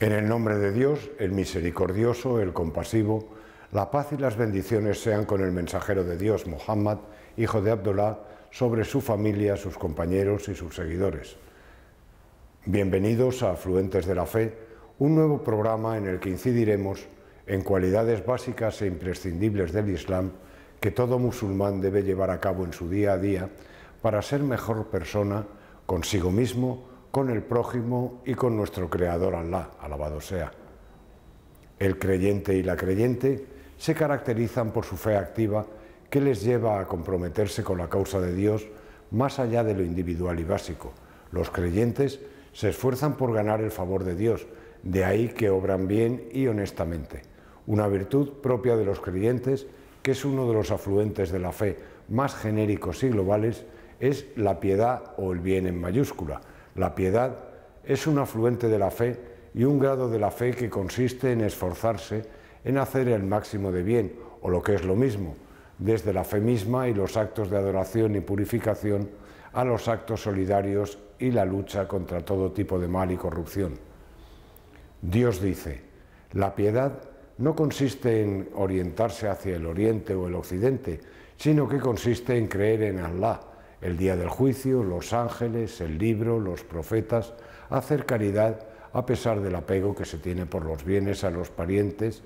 En el nombre de Dios, el misericordioso, el compasivo, la paz y las bendiciones sean con el mensajero de Dios, Mohammed, hijo de Abdullah, sobre su familia, sus compañeros y sus seguidores. Bienvenidos a Afluentes de la Fe, un nuevo programa en el que incidiremos en cualidades básicas e imprescindibles del Islam que todo musulmán debe llevar a cabo en su día a día para ser mejor persona consigo mismo con el prójimo y con nuestro Creador Allah, alabado sea. El creyente y la creyente se caracterizan por su fe activa que les lleva a comprometerse con la causa de Dios más allá de lo individual y básico. Los creyentes se esfuerzan por ganar el favor de Dios, de ahí que obran bien y honestamente. Una virtud propia de los creyentes, que es uno de los afluentes de la fe más genéricos y globales, es la piedad o el bien en mayúscula, la piedad es un afluente de la fe y un grado de la fe que consiste en esforzarse en hacer el máximo de bien, o lo que es lo mismo, desde la fe misma y los actos de adoración y purificación a los actos solidarios y la lucha contra todo tipo de mal y corrupción. Dios dice, la piedad no consiste en orientarse hacia el oriente o el occidente, sino que consiste en creer en Allah, el día del juicio, los ángeles, el libro, los profetas, hacer caridad a pesar del apego que se tiene por los bienes a los parientes,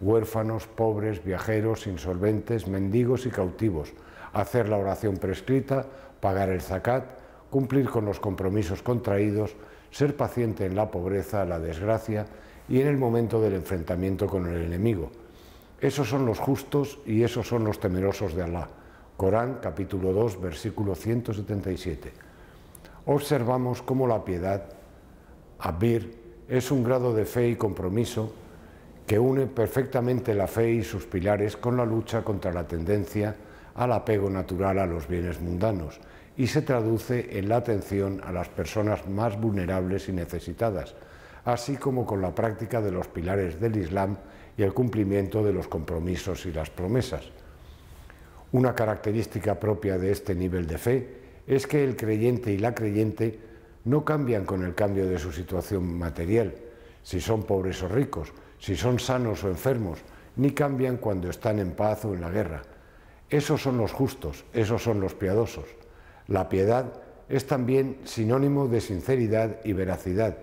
huérfanos, pobres, viajeros, insolventes, mendigos y cautivos, hacer la oración prescrita, pagar el zakat, cumplir con los compromisos contraídos, ser paciente en la pobreza, la desgracia y en el momento del enfrentamiento con el enemigo. Esos son los justos y esos son los temerosos de Alá. Corán capítulo 2 versículo 177. Observamos cómo la piedad, abir, es un grado de fe y compromiso que une perfectamente la fe y sus pilares con la lucha contra la tendencia al apego natural a los bienes mundanos y se traduce en la atención a las personas más vulnerables y necesitadas, así como con la práctica de los pilares del Islam y el cumplimiento de los compromisos y las promesas. Una característica propia de este nivel de fe es que el creyente y la creyente no cambian con el cambio de su situación material, si son pobres o ricos, si son sanos o enfermos, ni cambian cuando están en paz o en la guerra. Esos son los justos, esos son los piadosos. La piedad es también sinónimo de sinceridad y veracidad.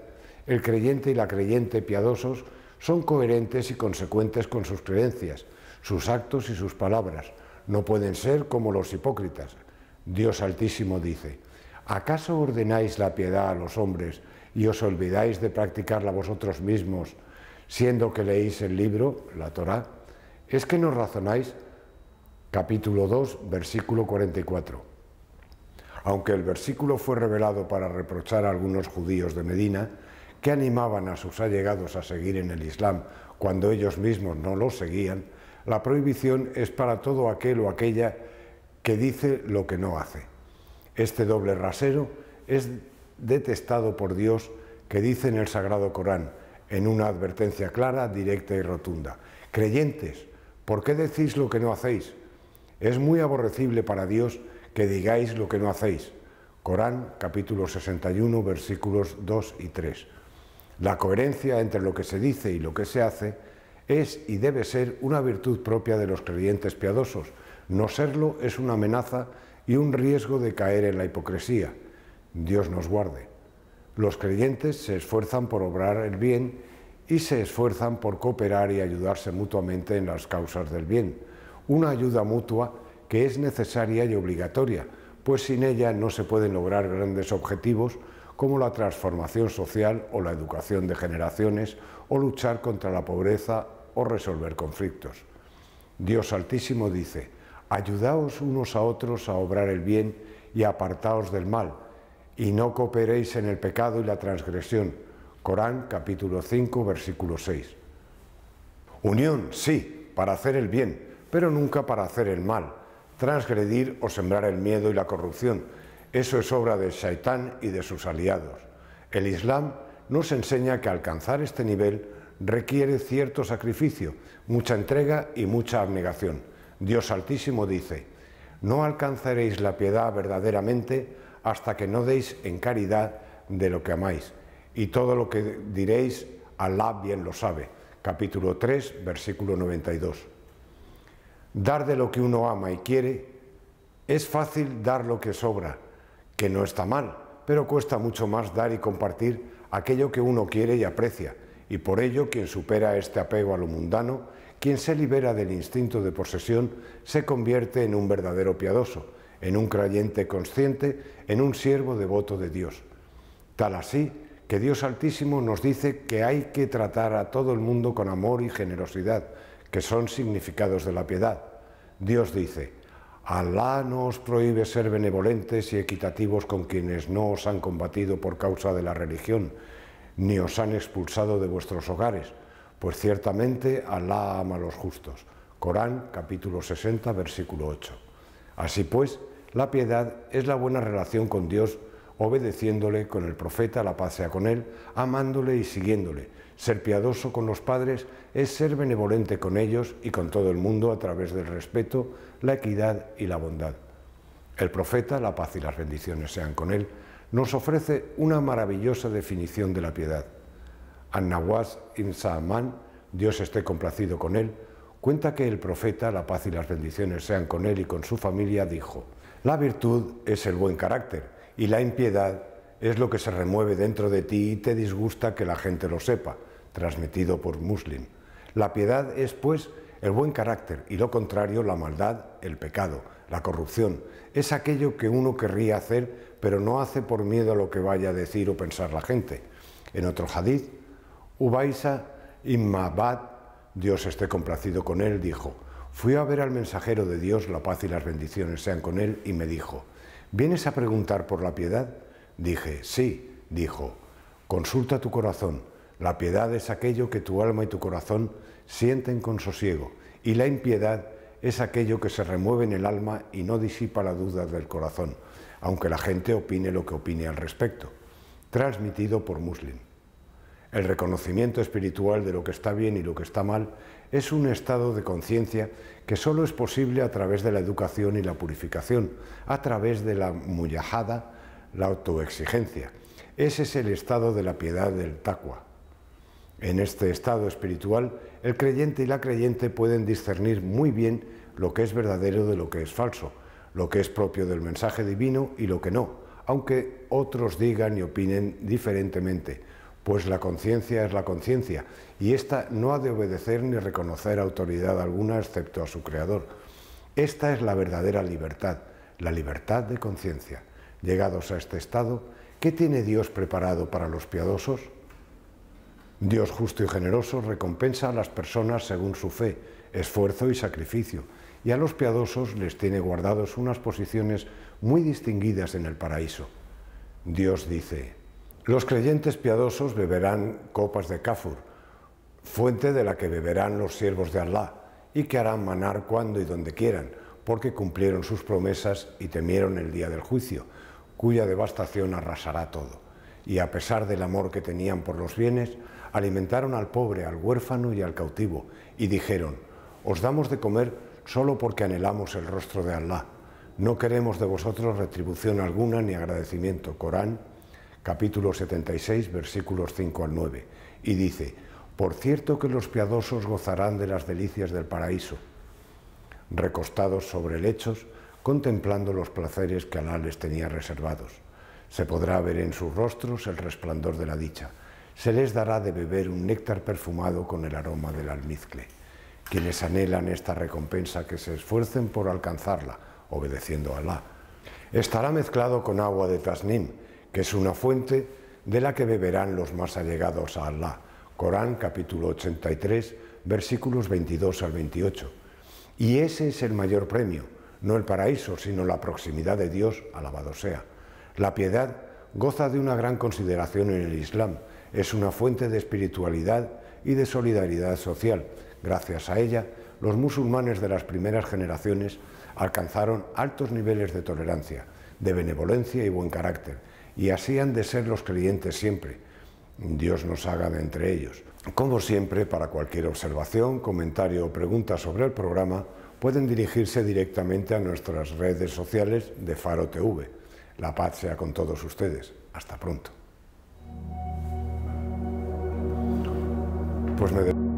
El creyente y la creyente piadosos son coherentes y consecuentes con sus creencias, sus actos y sus palabras no pueden ser como los hipócritas. Dios Altísimo dice, ¿acaso ordenáis la piedad a los hombres y os olvidáis de practicarla vosotros mismos, siendo que leéis el libro, la Torá? ¿Es que no razonáis? Capítulo 2, versículo 44. Aunque el versículo fue revelado para reprochar a algunos judíos de Medina, que animaban a sus allegados a seguir en el Islam cuando ellos mismos no lo seguían, la prohibición es para todo aquel o aquella que dice lo que no hace. Este doble rasero es detestado por Dios que dice en el Sagrado Corán, en una advertencia clara, directa y rotunda. Creyentes, ¿por qué decís lo que no hacéis? Es muy aborrecible para Dios que digáis lo que no hacéis. Corán capítulo 61 versículos 2 y 3. La coherencia entre lo que se dice y lo que se hace es y debe ser una virtud propia de los creyentes piadosos. No serlo es una amenaza y un riesgo de caer en la hipocresía. Dios nos guarde. Los creyentes se esfuerzan por obrar el bien y se esfuerzan por cooperar y ayudarse mutuamente en las causas del bien. Una ayuda mutua que es necesaria y obligatoria, pues sin ella no se pueden lograr grandes objetivos como la transformación social o la educación de generaciones o luchar contra la pobreza o resolver conflictos. Dios Altísimo dice, ayudaos unos a otros a obrar el bien y apartaos del mal, y no cooperéis en el pecado y la transgresión. Corán capítulo 5, versículo 6. Unión, sí, para hacer el bien, pero nunca para hacer el mal, transgredir o sembrar el miedo y la corrupción. Eso es obra de Shaitán y de sus aliados. El Islam nos enseña que alcanzar este nivel requiere cierto sacrificio, mucha entrega y mucha abnegación. Dios Altísimo dice, no alcanzaréis la piedad verdaderamente hasta que no deis en caridad de lo que amáis. Y todo lo que diréis, Alá bien lo sabe. Capítulo 3, versículo 92. Dar de lo que uno ama y quiere, es fácil dar lo que sobra, que no está mal, pero cuesta mucho más dar y compartir aquello que uno quiere y aprecia, y por ello quien supera este apego a lo mundano, quien se libera del instinto de posesión, se convierte en un verdadero piadoso, en un creyente consciente, en un siervo devoto de Dios. Tal así que Dios Altísimo nos dice que hay que tratar a todo el mundo con amor y generosidad, que son significados de la piedad. Dios dice, Alá no os prohíbe ser benevolentes y equitativos con quienes no os han combatido por causa de la religión, ni os han expulsado de vuestros hogares, pues ciertamente Alá ama a los justos. Corán capítulo 60 versículo 8. Así pues, la piedad es la buena relación con Dios, obedeciéndole con el profeta, la paz sea con él, amándole y siguiéndole. Ser piadoso con los padres es ser benevolente con ellos y con todo el mundo a través del respeto, la equidad y la bondad. El profeta, la paz y las bendiciones sean con él, nos ofrece una maravillosa definición de la piedad. An-Nawaz ibn Sa'man, Dios esté complacido con él, cuenta que el profeta, la paz y las bendiciones sean con él y con su familia, dijo, la virtud es el buen carácter y la impiedad es lo que se remueve dentro de ti y te disgusta que la gente lo sepa, transmitido por Muslim. La piedad es, pues, el buen carácter y lo contrario, la maldad, el pecado, la corrupción, es aquello que uno querría hacer pero no hace por miedo a lo que vaya a decir o pensar la gente. En otro hadiz, Ubaisa Immabad, Dios esté complacido con él, dijo, fui a ver al mensajero de Dios, la paz y las bendiciones sean con él, y me dijo, ¿vienes a preguntar por la piedad? Dije, sí, dijo, consulta tu corazón, la piedad es aquello que tu alma y tu corazón sienten con sosiego, y la impiedad es aquello que se remueve en el alma y no disipa la duda del corazón, aunque la gente opine lo que opine al respecto. Transmitido por Muslim. El reconocimiento espiritual de lo que está bien y lo que está mal es un estado de conciencia que solo es posible a través de la educación y la purificación, a través de la muyajada, la autoexigencia. Ese es el estado de la piedad del taqwa, en este estado espiritual, el creyente y la creyente pueden discernir muy bien lo que es verdadero de lo que es falso, lo que es propio del mensaje divino y lo que no, aunque otros digan y opinen diferentemente, pues la conciencia es la conciencia y ésta no ha de obedecer ni reconocer autoridad alguna excepto a su creador. Esta es la verdadera libertad, la libertad de conciencia. Llegados a este estado, ¿qué tiene Dios preparado para los piadosos? Dios justo y generoso recompensa a las personas según su fe, esfuerzo y sacrificio, y a los piadosos les tiene guardados unas posiciones muy distinguidas en el paraíso. Dios dice, los creyentes piadosos beberán copas de Kafur, fuente de la que beberán los siervos de Alá, y que harán manar cuando y donde quieran, porque cumplieron sus promesas y temieron el día del juicio, cuya devastación arrasará todo. Y a pesar del amor que tenían por los bienes, alimentaron al pobre, al huérfano y al cautivo, y dijeron, os damos de comer solo porque anhelamos el rostro de Alá. No queremos de vosotros retribución alguna ni agradecimiento. Corán, capítulo 76, versículos 5 al 9. Y dice, por cierto que los piadosos gozarán de las delicias del paraíso, recostados sobre lechos, contemplando los placeres que Alá les tenía reservados. Se podrá ver en sus rostros el resplandor de la dicha se les dará de beber un néctar perfumado con el aroma del almizcle. Quienes anhelan esta recompensa, que se esfuercen por alcanzarla, obedeciendo a Alá. Estará mezclado con agua de Tasnim, que es una fuente de la que beberán los más allegados a Alá. Corán capítulo 83, versículos 22 al 28. Y ese es el mayor premio, no el paraíso, sino la proximidad de Dios, alabado sea. La piedad goza de una gran consideración en el Islam es una fuente de espiritualidad y de solidaridad social. Gracias a ella, los musulmanes de las primeras generaciones alcanzaron altos niveles de tolerancia, de benevolencia y buen carácter, y así han de ser los creyentes siempre. Dios nos haga de entre ellos. Como siempre, para cualquier observación, comentario o pregunta sobre el programa, pueden dirigirse directamente a nuestras redes sociales de Faro TV. La paz sea con todos ustedes. Hasta pronto. pôs na